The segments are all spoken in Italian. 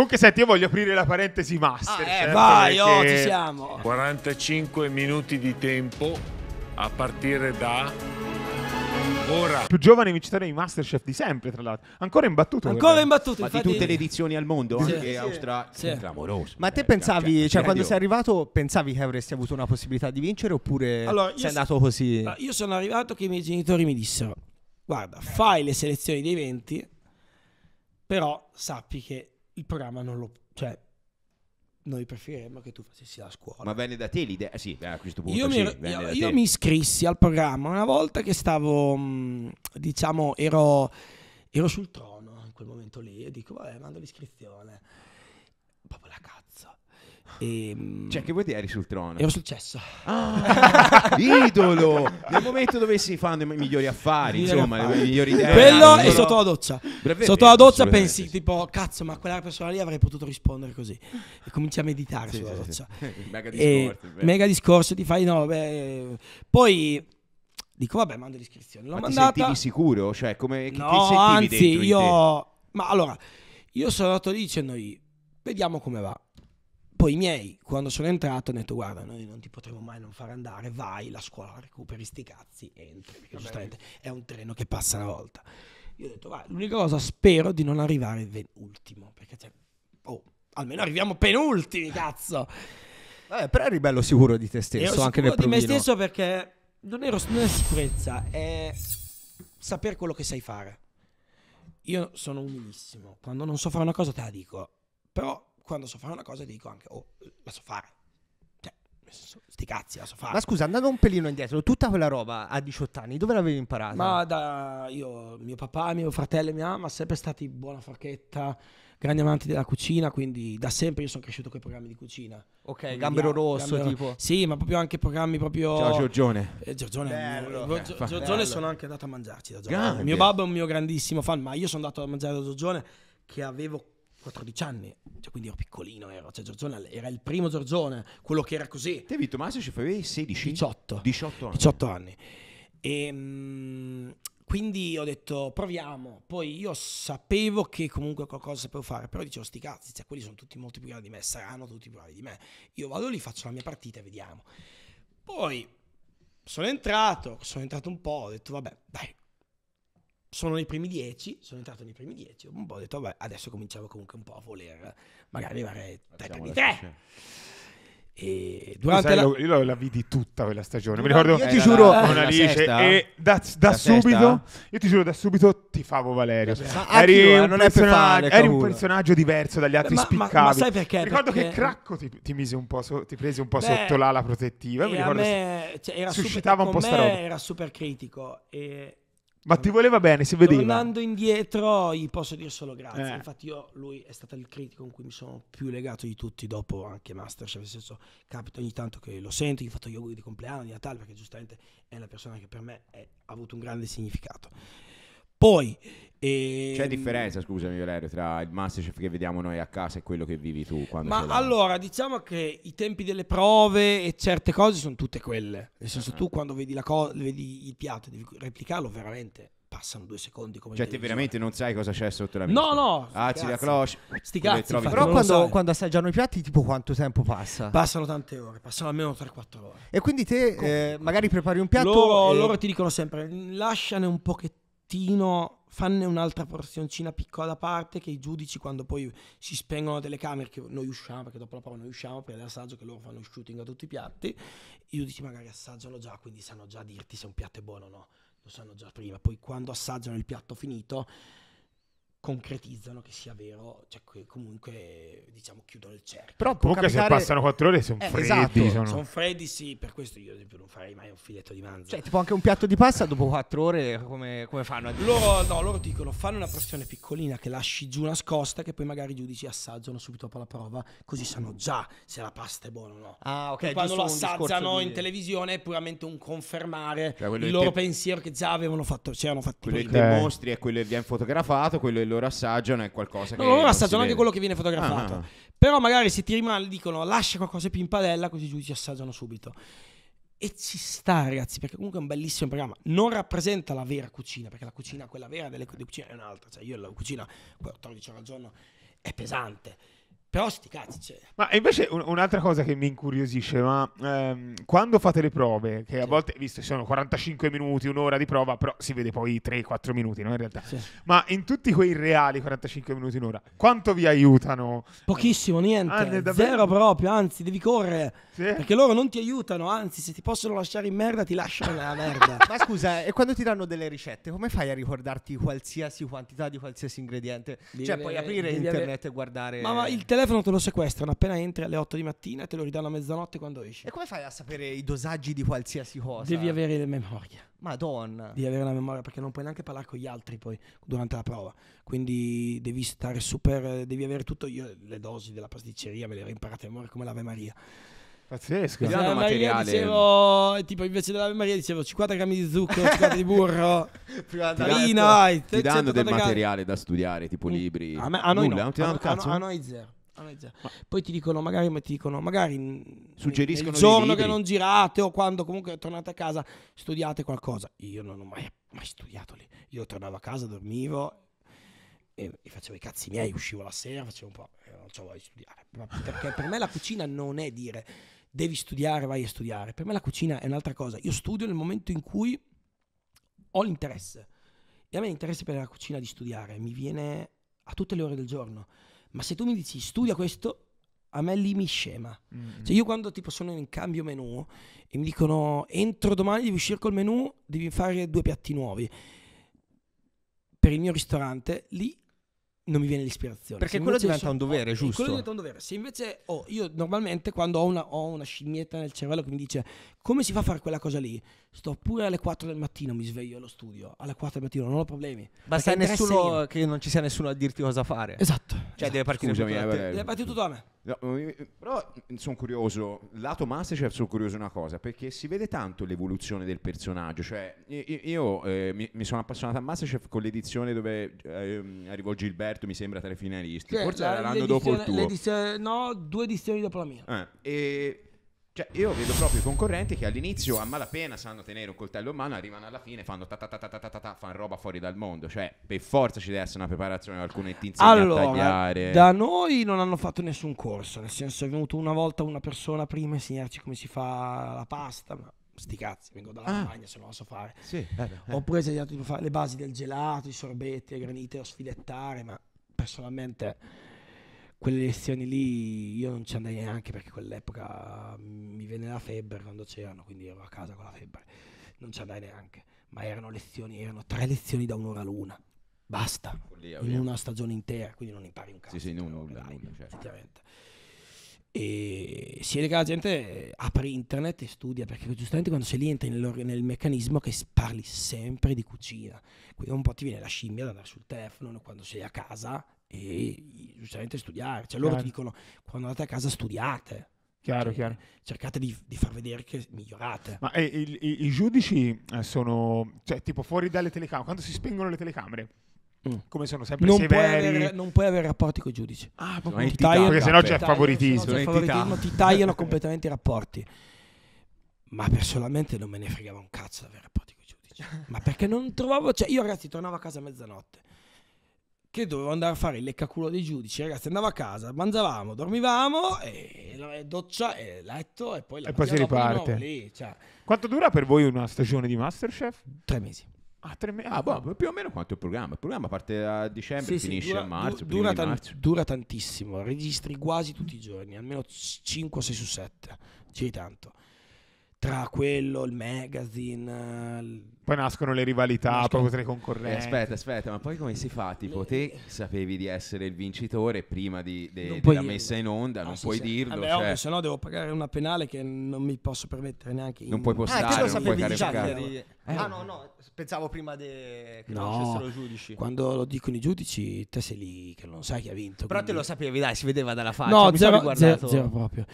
Comunque, senti, io voglio aprire la parentesi master. Ah, eh, certo, vai, oh, ci siamo. 45 minuti di tempo a partire da ora. Più giovane vincitore di Masterchef di sempre, tra l'altro. Ancora imbattuto. Ancora imbattuto. Ma di tutte le edizioni al mondo, sì, anche sì, Austria. Sì. Clamoroso. Ma te eh, pensavi, cioè, cioè quando sei arrivato, pensavi che avresti avuto una possibilità di vincere oppure allora, sei andato so, così? Io sono arrivato che i miei genitori mi dissero, guarda, fai le selezioni dei 20, però sappi che il programma non lo... Cioè, noi preferiremmo che tu facessi la scuola. Ma venne da te l'idea? Eh sì, eh, a questo punto. Io, sì, mi, io, io mi, iscrissi al programma una volta che stavo, mm, diciamo, ero, ero sul trono in quel momento lì e dico, vabbè, mando l'iscrizione. Proprio la cazzo. E, ehm, cioè, che vuoi dire eri sul trono? Ero successo. Ah, idolo! Nel momento dove si fanno i migliori affari, migliori insomma, affari. le migliori idee. Quello ah, è sotto la doccia. Breve, sotto la doccia pensi sì. tipo, cazzo, ma quella persona lì avrei potuto rispondere così. E cominci a meditare sì, sulla sì, doccia. mega discorso. Mega discorso, ti fai no, beh. Poi... Dico, vabbè, mando l'iscrizione. L'ho ma mandata. ti sentivi sicuro? Cioè, come... No, anzi, io... Ma allora, io sono andato lì dicendo, vediamo come va poi i miei, quando sono entrato, hanno detto guarda, noi non ti potremo mai non far andare, vai, la scuola recuperi sti cazzi, entri, perché giustamente è un treno che passa una volta. Io ho detto vai, l'unica cosa, spero di non arrivare ultimo, perché cioè, oh, almeno arriviamo penultimi, cazzo! Vabbè, però eri bello sicuro di te stesso, ero anche nel provino. di me stesso perché non, ero, non è sicurezza, è sapere quello che sai fare. Io sono umilissimo, quando non so fare una cosa te la dico, però quando so fare una cosa dico anche, oh, la so fare. Cioè, sti cazzi, la so fare. Ma scusa, andando un pelino indietro, tutta quella roba a 18 anni, dove l'avevi imparata? Ma da io, mio papà, mio fratello e mia mamma, sempre stati buona forchetta, grandi amanti della cucina, quindi da sempre io sono cresciuto con i programmi di cucina. Ok, quindi Gambero Rosso gambero, tipo. Sì, ma proprio anche programmi proprio... Ciao Giorgione. Eh, Giorgione, bello, mio, eh, eh Giorgione sono anche andato a mangiarci da Giorgione. Grande. Mio babbo è un mio grandissimo fan, ma io sono andato a mangiare da Giorgione che avevo 14 anni, cioè, quindi ero piccolino, ero, cioè, Giorgione era il primo Giorgione, quello che era così. Te Vito Masio ci fai 16? 18. 18 anni. 18 anni. E, ehm, mh, quindi ho detto proviamo, poi io sapevo che comunque qualcosa sapevo fare, però dicevo sti cazzi, cioè, quelli sono tutti molto più grandi di me, saranno tutti più bravi di me, io vado lì, faccio la mia partita e vediamo. Poi sono entrato, sono entrato un po', ho detto vabbè, dai, sono nei primi dieci, sono entrato nei primi dieci, un po' ho detto vabbè, adesso cominciavo comunque un po' a voler magari arrivare dai primi tre. E durante sai, la... Io la, vidi tutta quella stagione, mi ricordo, io ti giuro, la, eh, la, e da, da subito, io ti giuro, da subito ti favo Valerio. Ma eri, eh, un, non persona- eri un personaggio diverso dagli altri ma, spiccati. Ma, ma, sai perché? Mi ricordo perché... che Cracco ti, ti, mise un po so- ti prese un po' Beh, sotto l'ala protettiva, mi ricordo me, cioè, era suscitava super, un po' sta roba. Era super critico e ma ti voleva bene, si vedeva. Tornando indietro, gli posso dire solo grazie. Eh. Infatti, io, lui è stato il critico con cui mi sono più legato di tutti dopo anche Masterchef. Nel senso, capita ogni tanto che lo sento, gli ho fatto gli auguri di compleanno, di Natale, perché giustamente è la persona che per me è, ha avuto un grande significato. Poi e... C'è ehm, differenza, scusami Valerio, tra il Masterchef che vediamo noi a casa e quello che vivi tu quando Ma allora, diciamo che i tempi delle prove e certe cose sono tutte quelle. Nel senso, uh-huh. tu quando vedi, co- vedi il piatto devi replicarlo veramente passano due secondi come cioè te veramente non sai cosa c'è sotto la mano? no no alzi la cloche sti cazzi infatti, però quando, so. quando, assaggiano i piatti tipo quanto tempo passa? passano tante ore passano almeno 3-4 ore e quindi te eh, magari prepari un piatto loro, e... loro ti dicono sempre lasciane un pochettino pochettino, fanne un'altra porzioncina piccola a parte che i giudici quando poi si spengono le telecamere, che noi usciamo, perché dopo la prova noi usciamo, prende assaggio che loro fanno il shooting a tutti i piatti, i giudici magari assaggiano già, quindi sanno già dirti se un piatto è buono o no, lo sanno già prima, poi quando assaggiano il piatto finito concretizzano che sia vero, cioè che comunque diciamo chiudono il cerchio. Però comunque ecco, capitare... se passano quattro ore son eh, esatto. freddi, esatto. sono... sono freddi. sì, per questo io ad esempio non farei mai un filetto di manzo. Cioè tipo anche un piatto di pasta dopo quattro ore come, come fanno? Loro, no, loro dicono fanno una pressione piccolina che lasci giù nascosta che poi magari i giudici assaggiano subito dopo la prova così sanno già se la pasta è buona o no. Ah ok. E quando lo assaggiano in televisione è puramente un confermare cioè, il loro te... pensiero che già avevano fatto, c'erano fatti. Quello che mostri è quello che viene fotografato, quello è loro loro assaggiano è qualcosa che. No, loro assaggiano anche quello che viene ah, fotografato. Ah, ah, Però magari se ti rimane, dicono lascia qualcosa più in padella, così i giudici assaggiano subito. E ci sta, ragazzi, perché comunque è un bellissimo programma. Non rappresenta la vera cucina, perché la cucina, quella vera delle cucine, è un'altra. Cioè, io la cucina 14 ore al giorno è pesante però sti cazzi, cioè. Ma invece un- un'altra cosa che mi incuriosisce, ma ehm, quando fate le prove, che a sì. volte, visto, sono 45 minuti, un'ora di prova, però si vede poi 3-4 minuti, no? In realtà. Sì. Ma in tutti quei reali 45 minuti, un'ora, quanto vi aiutano? Pochissimo, niente. Ah, Zero proprio, anzi, devi correre. Sì. Perché loro non ti aiutano, anzi, se ti possono lasciare in merda, ti lasciano nella merda. ma scusa, e quando ti danno delle ricette, come fai a ricordarti qualsiasi quantità di qualsiasi ingrediente? Devi, cioè, puoi aprire internet avere... e guardare... Ma, ma il telefono telefono te lo sequestrano appena entri alle 8 di mattina e te lo ridanno a mezzanotte quando esci. E come fai a sapere i dosaggi di qualsiasi cosa? Devi avere le memoria. Madonna. Devi avere la memoria perché non puoi neanche parlare con gli altri poi durante la prova. Quindi devi stare super, devi avere tutto. Io le dosi della pasticceria me le ho imparate a memoria come l'Ave Maria. Pazzesco. Sì, Maria materiale. dicevo, tipo invece dell'Ave Maria dicevo 50 grammi di zucchero, 50 di burro, farina. Ti, ti danno del materiale da studiare, tipo mm. libri. A, me, a noi Nulla, no. non ti danno cazzo? A, a noi zero. Ma... Poi ti dicono, magari, ma ti dicono, magari mm, suggeriscono il giorno che non girate o quando comunque tornate a casa studiate qualcosa. Io non ho mai, mai studiato lì. Io tornavo a casa, dormivo e, e, facevo i cazzi miei, uscivo la sera, facevo un po', eh, non ce voglio studiare. Perché per me la cucina non è dire devi studiare, vai a studiare. Per me la cucina è un'altra cosa. Io studio nel momento in cui ho l'interesse. E a me l'interesse per la cucina di studiare mi viene a tutte le ore del giorno. Ma se tu mi dici studia questo, a me lì mi scema. Mm-hmm. Cioè io quando tipo sono in cambio menu e mi dicono entro domani devi uscire col menu, devi fare due piatti nuovi. Per il mio ristorante, lì non mi viene l'ispirazione. Perché quello diventa sono, un dovere, oh, giusto? Quello diventa un dovere. Se invece oh, io normalmente quando ho una, ho una scimmietta nel cervello che mi dice come si fa a fare quella cosa lì, Sto pure alle 4 del mattino, mi sveglio allo studio, alle 4 del mattino, non ho problemi. Basta nessuno, che non ci sia nessuno a dirti cosa fare. Esatto. Cioè esatto. deve partire Scusami, tutto da eh, te. Deve partire tutto da me. No, però sono curioso, lato Masterchef sono curioso una cosa, perché si vede tanto l'evoluzione del personaggio, cioè io, io eh, mi, mi, sono appassionato a Masterchef con l'edizione dove eh, arrivò Gilberto, mi sembra tra i finalisti, sì, forse la, era l'anno dopo il tuo. No, due edizioni dopo la mia. Eh, e cioè, io vedo proprio i concorrenti che all'inizio a malapena sanno tenere un coltello in mano, arrivano alla fine, fanno ta ta ta ta ta ta, ta, ta fanno roba fuori dal mondo. Cioè, per forza ci deve essere una preparazione, alcune ti insegnano allora, a tagliare. Da noi non hanno fatto nessun corso, nel senso è venuto una volta una persona prima a insegnarci come si fa la pasta, ma sti cazzi, vengo dalla ah. se non lo so fare. Sì, bello, eh. eh. Oppure insegnato le basi del gelato, i sorbetti, le granite, lo sfilettare, ma personalmente quelle lezioni lì io non ci andai neanche perché quell'epoca mm, mi venne la febbre quando c'erano, quindi ero a casa con la febbre, non ci andai neanche, ma erano lezioni, erano tre lezioni da un'ora l'una. Basta, Follia, in una stagione intera, quindi non impari un cazzo. Sì, sì, non, non, non, certo. E si vede che la gente apre internet e studia, perché giustamente quando sei lì entri nel, nel meccanismo che parli sempre di cucina. Quindi un po' ti viene la scimmia da andare sul telefono quando sei a casa e giustamente studiare. Cioè loro chiaro. ti dicono, quando andate a casa studiate. Chiaro, cioè, chiaro. Cercate di, di, far vedere che migliorate. Ma eh, i, i, i, giudici eh, sono, cioè tipo fuori dalle telecamere, quando si spengono le telecamere, mm. come sono sempre non severi. Puoi avere, non puoi avere rapporti con i giudici. Ah, ti tagliano, perché sennò c'è favoritismo. Sennò c'è favoritismo ti tagliano completamente i rapporti. Ma personalmente non me ne fregava un cazzo di avere rapporti con i giudici. Ma perché non trovavo, cioè io ragazzi tornavo a casa a mezzanotte che dovevo andare a fare il leccaculo dei giudici, ragazzi, andavo a casa, mangiavamo, dormivamo, e doccia, e letto, e poi la E poi si riparte. Lì, cioè. Quanto dura per voi una stagione di Masterchef? Tre mesi. Ah, tre mesi. Ah, boh, boh, più o meno quanto è il programma? Il programma parte a dicembre, sì, finisce sì, dura, a marzo dura, tan- marzo dura, tantissimo, registri quasi tutti i giorni, almeno 5-6 su 7, giri tanto. Tra quello, il magazine, il poi nascono le rivalità proprio tra i Eh, concorrenti. aspetta, aspetta, ma poi come si fa? Tipo, te sapevi di essere il vincitore prima di, de- della dirlo. messa in onda, non puoi dirlo, Vabbè, cioè, ovvio, se no devo pagare una penale che non mi posso permettere neanche. in- non puoi postare, Ah, non puoi sapevi eh. Ah no, no, pensavo prima de... che No. conoscessero i giudici. Quando lo dicono i giudici, te sei lì che non sai chi ha vinto. Però te lo sapevi, dai, si vedeva dalla faccia. No, mi zero, zero- zero proprio.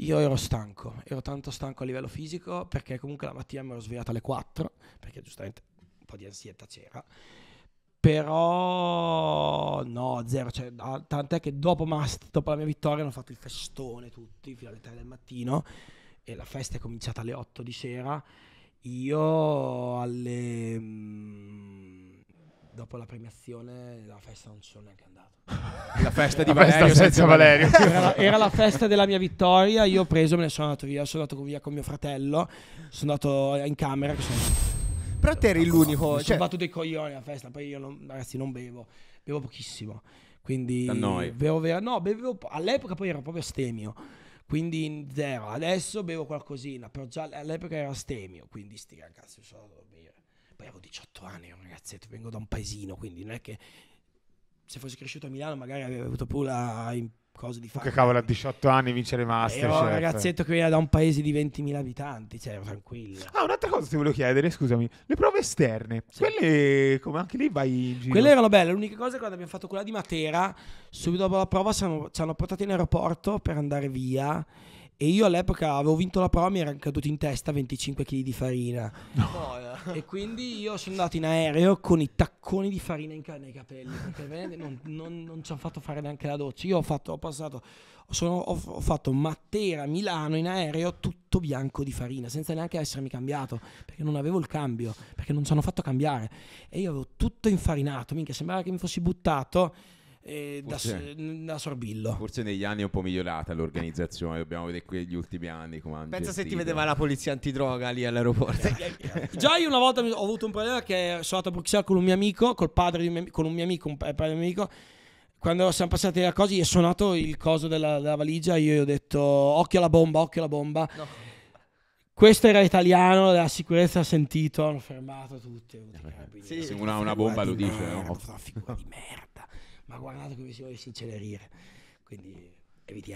Io ero stanco, ero tanto stanco a livello fisico perché comunque la mattina mi ero svegliato alle 4 perché perché giustamente un po' di ansietà c'era. Però no, zero, cioè, ah, tant'è che dopo, Mast, dopo la mia vittoria hanno fatto il festone tutti fino alle 3 del mattino e la festa è cominciata alle 8 di sera. Io alle... Mh, mm, dopo la premiazione la festa non ci sono neanche andato. La festa di la Valerio festa senza Valerio. Era la, era la, festa della mia vittoria, io ho preso, me ne sono andato via, sono andato via con mio fratello, sono andato in camera, che sono però te eri ecco, l'unico. Mi cioè... sono battuto i coglioni a festa, poi io non, ragazzi non bevo, bevo pochissimo. Quindi... Da noi. Bevo, bevo, no, bevevo, all'epoca poi ero proprio stemio quindi zero. Adesso bevo qualcosina, però già all'epoca era stemio, quindi sti cazzo sono da bere. Poi avevo 18 anni, un ragazzetto, vengo da un paesino, quindi non è che se fossi cresciuto a Milano magari avrei avuto pure la cose di fare. Che cavolo, a 18 anni vincere Master. Io eh, oh, un ragazzetto che viene da un paese di 20.000 abitanti, cioè, tranquillo. Ah, un'altra cosa ti volevo chiedere, scusami, le prove esterne, sì. quelle come anche lì vai in giro? Quelle erano belle, l'unica cosa è quando abbiamo fatto quella di Matera, subito dopo la prova ci ci hanno portato in aeroporto per andare via e io all'epoca avevo vinto la prova, mi erano caduti in testa 25 kg di farina. No. E quindi io sono andato in aereo con i tacconi di farina in ca- nei capelli. Perché non, non, non ci hanno fatto fare neanche la doccia. Io ho, fatto, ho passato, sono, ho, ho, fatto Matera, Milano in aereo tutto bianco di farina, senza neanche essermi cambiato, perché non avevo il cambio, perché non ci hanno fatto cambiare. E io avevo tutto infarinato, minchia, sembrava che mi fossi buttato eh, da, da, Sorbillo. Forse negli anni è un po' migliorata l'organizzazione, dobbiamo vedere quegli ultimi anni come hanno Pensa gestito. se ti vedeva la polizia antidroga lì all'aeroporto. Già io una volta ho avuto un problema che sono andato a Bruxelles con un mio amico, col padre di un mio, con un mio amico, un padre di un mio amico quando siamo passati da cose, è suonato il coso della, della valigia. Io gli ho detto: Occhio alla bomba, occhio alla bomba. No. Questo era italiano, la sicurezza ha sentito, hanno fermato tutti. Eh, sì, se una, una bomba lo dice, merda, ah, no? Una figura di merda ma guardate come si vuole sincerire. Quindi evitiamo.